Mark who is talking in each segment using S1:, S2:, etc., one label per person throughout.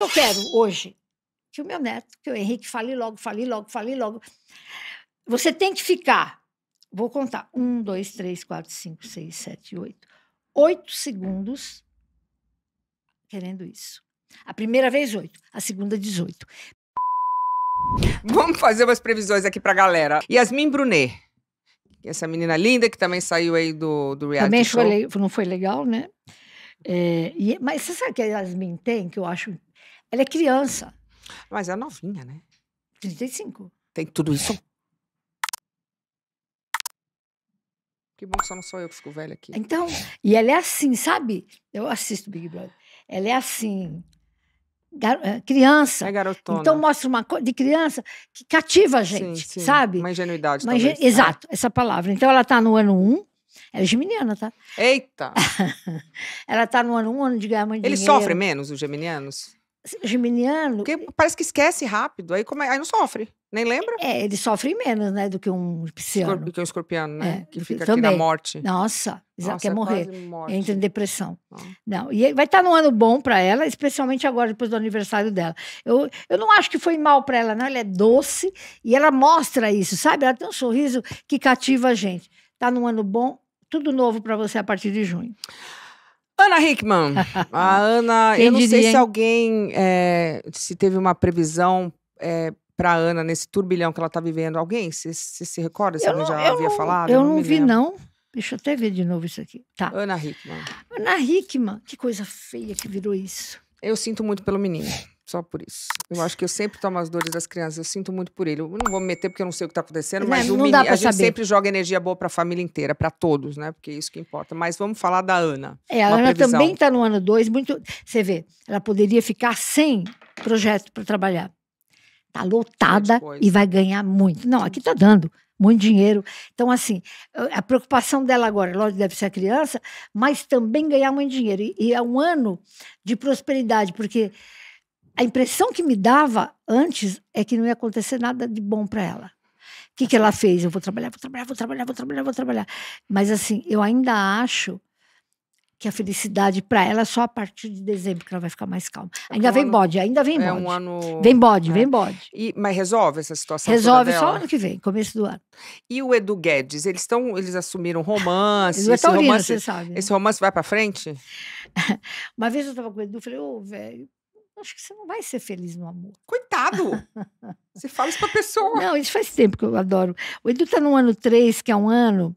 S1: eu quero hoje? Que o meu neto, que o Henrique fale logo, fale logo, fale logo. Você tem que ficar. Vou contar. Um, dois, três, quatro, cinco, seis, sete, oito. Oito segundos querendo isso. A primeira vez, oito. A segunda, dezoito.
S2: Vamos fazer umas previsões aqui pra galera. Yasmin Brunet. Essa menina linda que também saiu aí do, do reality também show. Também
S1: não foi legal, né? É, e, mas você sabe que a Yasmin tem, que eu acho ela é criança. Mas é novinha, né? 35.
S2: Tem tudo isso. É. Que bom que só não sou eu que fico velha aqui. Então,
S1: e ela é assim, sabe? Eu assisto Big Brother. Ela é assim. Gar eh, criança. É garotona. Então mostra uma coisa de criança que cativa a gente, sim, sim. sabe? Uma ingenuidade uma ingen... Exato, essa palavra. Então ela está no ano 1. Um, ela é geminiana, tá?
S2: Eita! ela está no ano 1, um ano de ganhar muito Eles dinheiro. sofrem menos, os geminianos?
S1: geminiano. Porque parece que esquece rápido, aí, come... aí não sofre, nem lembra? É, ele sofre menos, né, do que um pisciano. Do
S2: que um escorpiano, né? É, que fica também. aqui na morte.
S1: Nossa, quer é morrer. Entra em depressão. Ah. Não, e vai estar num ano bom para ela, especialmente agora, depois do aniversário dela. Eu, eu não acho que foi mal para ela, não. Ela é doce e ela mostra isso, sabe? Ela tem um sorriso que cativa a gente. Tá num ano bom, tudo novo para você a partir de junho. Ana
S2: Hickman. a Ana, Quem eu não diria, sei hein? se alguém é, se teve uma previsão é, para Ana nesse turbilhão que ela está vivendo. Alguém? se se recorda? Se eu alguém não, já havia falado? Eu não, não vi, lembro.
S1: não. Deixa eu até ver de novo isso aqui. Tá.
S2: Ana Hickman.
S1: Ana Hickman, que coisa feia que virou isso. Eu sinto muito pelo menino.
S2: Só por isso. Eu acho que eu sempre tomo as dores das crianças. Eu sinto muito por ele. Eu não vou me meter porque eu não sei o que está acontecendo, mas é, não, o menino, a saber. gente sempre joga energia boa para a família inteira, para todos, né? Porque é isso que importa. Mas vamos falar da Ana. É, a Ana previsão. também está
S1: no ano dois muito. Você vê, ela poderia ficar sem projeto para trabalhar. Está lotada e vai ganhar muito. Não, aqui está dando muito dinheiro. Então, assim, a preocupação dela agora, lógico, deve ser a criança, mas também ganhar muito dinheiro. E, e é um ano de prosperidade, porque a impressão que me dava antes é que não ia acontecer nada de bom para ela. O que, que ela fez? Eu vou trabalhar, vou trabalhar, vou trabalhar, vou trabalhar, vou trabalhar. Mas assim, eu ainda acho que a felicidade para ela é só a partir de dezembro que ela vai ficar mais calma. É ainda é um vem ano, bode, ainda vem é bode. É um ano. Vem bode, é. vem bode.
S2: E, mas resolve essa situação? Resolve só ano que
S1: vem, começo do ano.
S2: E o Edu Guedes, eles estão, eles assumiram romance. Edu é esse romance, você sabe. Né? Esse romance vai para frente?
S1: Uma vez eu estava com o Edu, falei, ô, oh, velho, acho que você não vai ser feliz no amor. Coitado! você fala isso pra pessoa. Não, isso faz tempo que eu adoro. O Edu tá no ano 3, que é um ano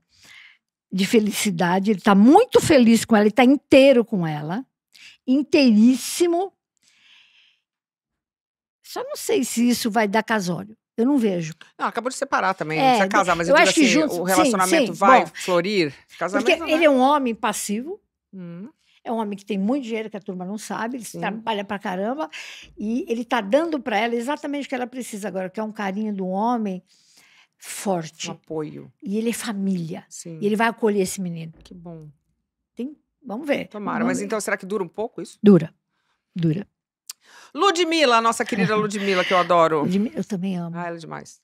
S1: de felicidade. Ele tá muito feliz com ela, ele tá inteiro com ela. Inteiríssimo. Só não sei se isso vai dar casório. Eu não vejo.
S2: Não, acabou de separar também. É, não precisa casar, mas eu, acho assim, que junto, o relacionamento sim, sim. vai Bom, florir. Casamento porque né? ele
S1: é um homem passivo. Hum. É um homem que tem muito dinheiro, que a turma não sabe, ele Sim. trabalha pra caramba, e ele tá dando para ela exatamente o que ela precisa agora, que é um carinho do homem forte. Um apoio. E ele é família. Sim. E ele vai acolher esse menino. Que bom. Tem, vamos ver. Tomara. Vamos mas ver. então,
S2: será que dura um pouco isso? Dura. Dura. Ludmila, nossa querida Ludmila, que eu adoro. Eu também amo. Ah, ela é demais.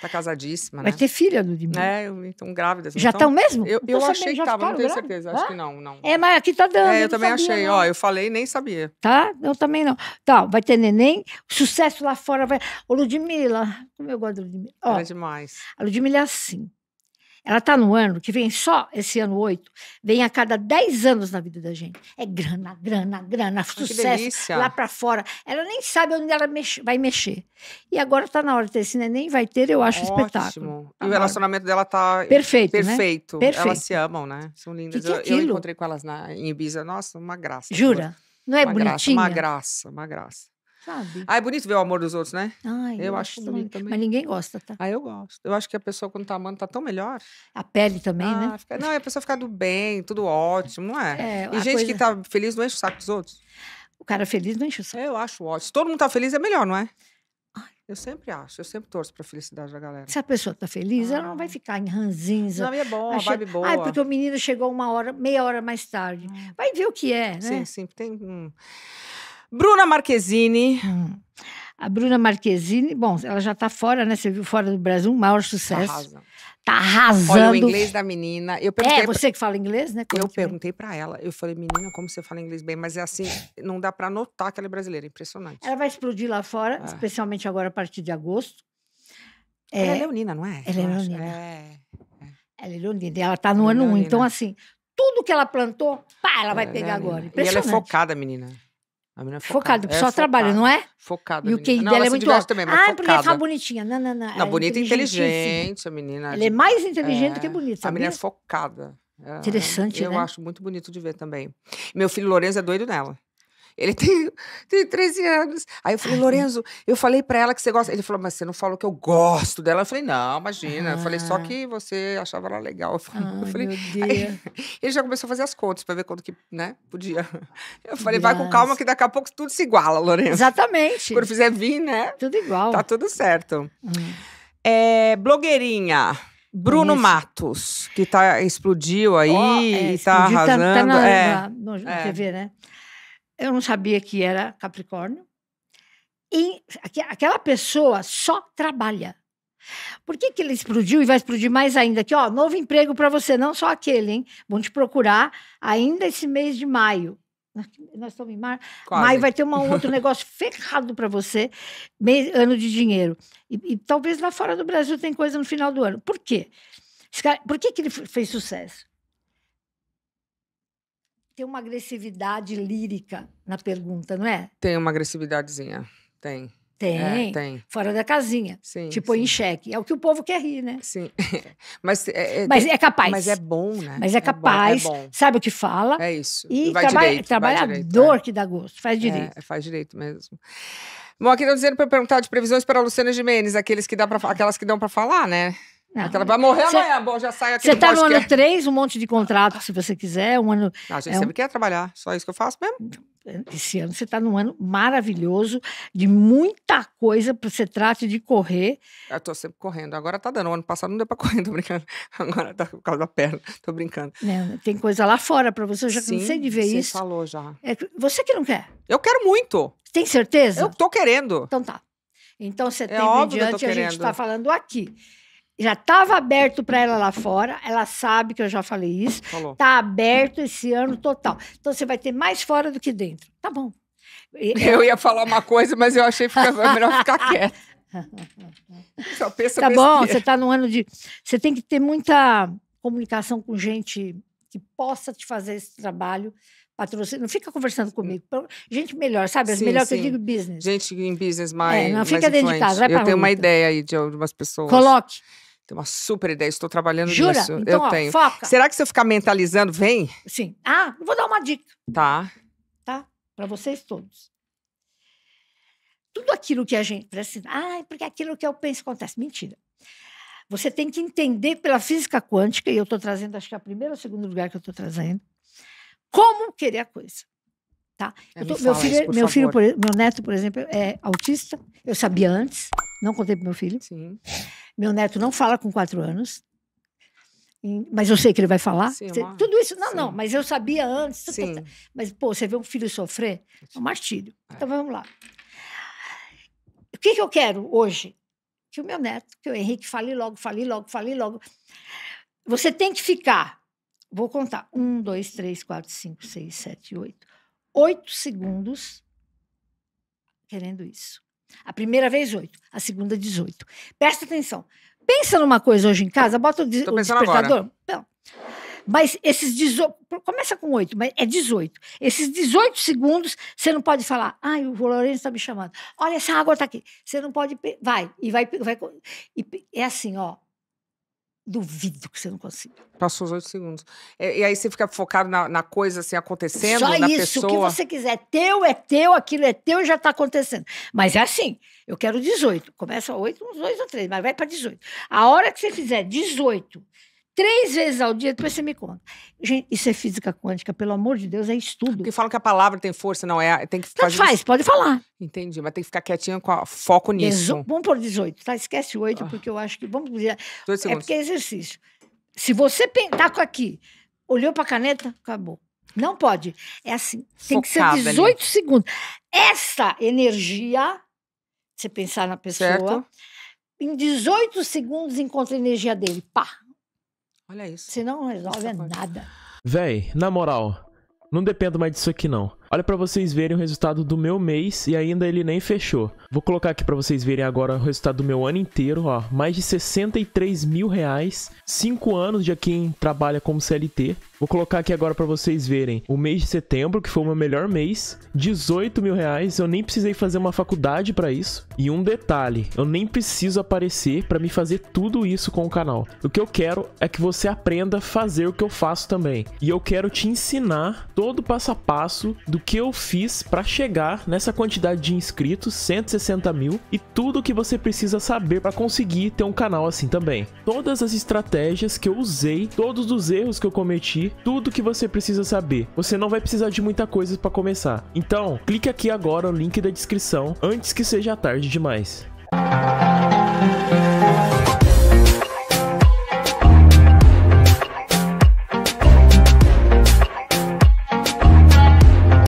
S2: Tá casadíssima,
S1: né? Vai ter filha do Edmundo.
S2: É, estão grávidas. Já estão mesmo? Eu, eu achei que tava, não tenho certeza. Né? Acho ah? que não, não.
S1: É, mas aqui tá dando. É, eu, também sabia, achei. Não. Ó, eu
S2: falei nem sabia.
S1: Tá? Eu também não. Tá, vai ter neném, sucesso lá fora vai... Ô, Ludmilla, como eu gosto da Ludmilla. Ó, é demais. A Ludmilla é assim. Ela está no ano que vem só esse ano 8, vem a cada 10 anos na vida da gente. É grana, grana, grana, ah, sucesso lá para fora. Ela nem sabe onde ela mex vai mexer. E agora está na hora de ter esse neném, vai ter, eu acho Ótimo. espetáculo.
S2: e o relacionamento dela tá perfeito, perfeito. Né? perfeito. Elas se amam, né? São lindas. Que que é eu, eu, encontrei com elas na, em Ibiza, nossa, uma graça. Jura?
S1: Não é uma bonitinha? Graça, uma
S2: graça, uma graça. Sabe? Ah, é bonito ver o amor dos outros, né? Ai, eu, eu acho, acho também, também. Mas
S1: ninguém gosta, tá? Ah, eu gosto. Eu
S2: acho que a pessoa, quando tá amando, tá tão melhor. A pele também, né? ah, né? Fica... Não, é a pessoa ficar do bem, tudo ótimo, não é? é e gente coisa... que tá feliz não enche o saco dos outros. O cara feliz não enche o saco. Eu acho ótimo.
S1: Se todo mundo tá feliz, é melhor, não é?
S2: Eu sempre acho, eu sempre torço para felicidade da galera.
S1: Se a pessoa tá feliz, ah. ela não vai ah. ficar em ranzinza. Não, é bom, acha... vibe boa. Ah, porque o menino chegou uma hora, meia hora mais tarde. Ah. Vai ver o que é, né? Sim, sim. Tem. Hum... Bruna Marquezine. Hum. A Bruna Marquezine, bom, ela já está fora, né? Você viu fora do Brasil, maior sucesso. Tá Arrasa. Tá arrasando. Olha, o inglês da menina. Eu é, perguntei é, você que fala inglês, né? Como eu é?
S2: perguntei para ela. Eu falei, menina, como você fala inglês bem? Mas é assim, não dá para notar que ela é brasileira. Impressionante.
S1: Ela vai explodir lá fora, é. especialmente agora a partir de agosto. É... Ela é leonina, não é? Ela é leonina. É, é... Ela é leonina. Ela tá no leonina. ano 1. Então, assim, tudo que ela plantou, pá, ela vai pegar agora. Impressionante. E ela é
S2: focada, menina. A menina é focada. É focada, o trabalha, não é? Focada. E o que dela é muito alto. Também, mas ah, focada. porque ela é
S1: bonitinha. Não, não, não. não, é bonita e inteligente, a menina. Ela é tipo, mais inteligente é... do que bonita, sabia? A menina
S2: é focada. É, Interessante, eu né? Eu acho muito bonito de ver também. Meu filho Lourenço é doido nela. Ele tem, tem 13 anos. Aí eu falei, Lorenzo, eu falei para ela que você gosta. Ele falou, mas você não falou que eu gosto dela. Eu falei, não, imagina. Ah. Eu falei, só ah. que você achava ela legal. Eu falei, Ai, eu falei aí, ele já começou a fazer as contas para ver quando que, né, podia. Eu falei, vai com calma que daqui a pouco tudo se iguala, Lorenzo. Exatamente. Quando fizer vir, né? Tudo igual. Tá tudo certo. Hum. É,
S1: blogueirinha.
S2: Bruno Isso. Matos, que tá, explodiu aí, oh, é, tá explodiu, arrasando. Tá, tá na, é. na, no, TV,
S1: né? eu não sabia que era Capricórnio. E aquela pessoa só trabalha. Por que, que ele explodiu e vai explodir mais ainda? Aqui, ó, novo emprego para você, não só aquele, hein? Vão te procurar ainda esse mês de maio. Nós estamos em maio. Maio vai ter um outro negócio ferrado para você, mês, ano de dinheiro. E, e, talvez lá fora do Brasil tem coisa no final do ano. Por quê? Cara, por que, que ele fez sucesso? tem uma agressividade lírica na pergunta, não é? Tem
S2: uma agressividadezinha, tem. Tem, é, tem.
S1: Fora da casinha. Sim, Tipo sim. em xeque. É o que o povo quer rir, né? Sim. mas, é, é, mas é capaz. Mas é bom, né? Mas é, é, é capaz, bom, bom. sabe o que fala. É isso. E vai traba direito, trabalhador direito, que dá é. gosto, faz direito.
S2: faz direito mesmo. Bom, aqui estão dizendo para perguntar de previsões para a Luciana Jimenez, aqueles que dá pra, aquelas que dão para falar, né?
S1: Não, ela vai morrer cê, amanhã,
S2: bom, já sai aqui Você tá no ano
S1: 3, um monte de contrato, se você quiser, um ano... Não, a gente é sempre um... quer trabalhar, só isso que eu faço mesmo. Esse ano você está num ano maravilhoso, de muita coisa para você trate de correr. Eu tô sempre correndo, agora tá dando,
S2: o ano passado não deu para correr, tô brincando. Agora tá por causa da perna, tô brincando.
S1: É, tem coisa lá fora para você, eu já Sim, cansei de ver você isso. você falou já. É, você que não quer. Eu quero muito. Tem certeza? Eu tô querendo. Então tá. Então setembro é óbvio diante a gente está falando aqui já estava aberto para ela lá fora, ela sabe que eu já falei isso, está aberto esse ano total. Então você vai ter mais fora do que dentro. Tá bom. Eu ia
S2: falar uma coisa, mas eu achei que era melhor ficar quieta. Só pensa tá bom, você está
S1: no ano de. Você tem que ter muita comunicação com gente que possa te fazer esse trabalho patrocínio, não fica conversando comigo. Gente melhor, sabe? As sim, melhor sim. que eu digo business.
S2: Gente em business mais. É, não fica mais dentro de casa, vai Eu tenho uma ideia aí de algumas pessoas. Coloque. Tem uma super ideia, estou trabalhando Jura? nisso. Então, eu ó, tenho. Foca. Será que se eu ficar mentalizando, vem? Sim.
S1: Ah, vou dar uma dica. Tá. Tá? Para vocês todos. Tudo aquilo que a gente Ah, porque aquilo que eu penso acontece. Mentira. Você tem que entender pela física quântica, e eu estou trazendo, acho que é o primeiro ou segundo lugar que eu estou trazendo, como querer a coisa. Tá? É, tô, me meu filho, isso, meu, filho por, meu neto, por exemplo, é autista. Eu sabia antes, não contei para meu filho. Sim. Meu neto não fala com quatro anos, mas eu sei que ele vai falar. Sim, uma... Tudo isso, não, Sim. não, mas eu sabia antes. Sim. Mas, pô, você vê um filho sofrer, é um martírio. É. Então vamos lá. O que, que eu quero hoje? Que o meu neto, que o Henrique fale logo, fale logo, fale logo. Você tem que ficar, vou contar: um, dois, três, quatro, cinco, seis, sete, oito. Oito segundos querendo isso. A primeira vez, 8. A segunda, 18. Presta atenção. Pensa numa coisa hoje em casa, bota o, o despertador. Não. Mas esses 18. Começa com 8, mas é 18. Esses 18 segundos, você não pode falar, ai, o Lourenço está me chamando. Olha, essa água está aqui. Você não pode. Vai, e vai, vai. E é assim, ó. Duvido que você não consiga. Passou os oito segundos. E, é, e, aí você fica focado
S2: na, na coisa assim acontecendo, Só na isso, pessoa. o que você
S1: quiser. É teu é teu, aquilo é teu já está acontecendo. Mas é assim, eu quero 18. Começa 8, uns 2 ou 3, mas vai para 18. A hora que você fizer 18 três vezes ao dia, depois você me conta. Gente, isso é física
S2: quântica, pelo amor de Deus, é estudo. Porque falam que a palavra tem força, não é? Tem que ficar. fazer... faz, pode falar. Entendi, mas tem que ficar quietinha com a, foco nisso. Dezo...
S1: Vamos por 18, tá? Esquece 8, ah. porque eu acho que. Vamos É porque é exercício. Se você pintar tá com aqui, olhou pra caneta, acabou. Não pode. É assim. Tem Focada que ser 18 ali. segundos. Essa energia, você pensar na pessoa, certo. em 18 segundos encontra a energia dele. Pá! Olha isso. Se não resolve é nada.
S2: Véi, na moral, não dependo mais disso aqui, não. Olha para vocês verem o resultado do meu mês e ainda ele nem fechou. Vou colocar aqui para vocês verem agora o resultado do meu ano inteiro, ó. Mais de 63 mil reais, Cinco anos de quem trabalha como CLT. Vou colocar aqui agora para vocês verem o mês de setembro, que foi o meu melhor mês, 18 mil reais. Eu nem precisei fazer uma faculdade para isso. E um detalhe, eu nem preciso aparecer para me fazer tudo isso com o canal. O que eu quero é que você aprenda a fazer o que eu faço também. E eu quero te ensinar todo o passo a passo do que eu fiz para chegar nessa quantidade de inscritos, 160 mil, e tudo o que você precisa saber para conseguir ter um canal assim também. Todas as estratégias que eu usei, todos os erros que eu cometi, tudo que você precisa saber. Você não vai precisar de muita coisa para começar. Então, clique aqui agora no link da descrição antes que seja tarde demais.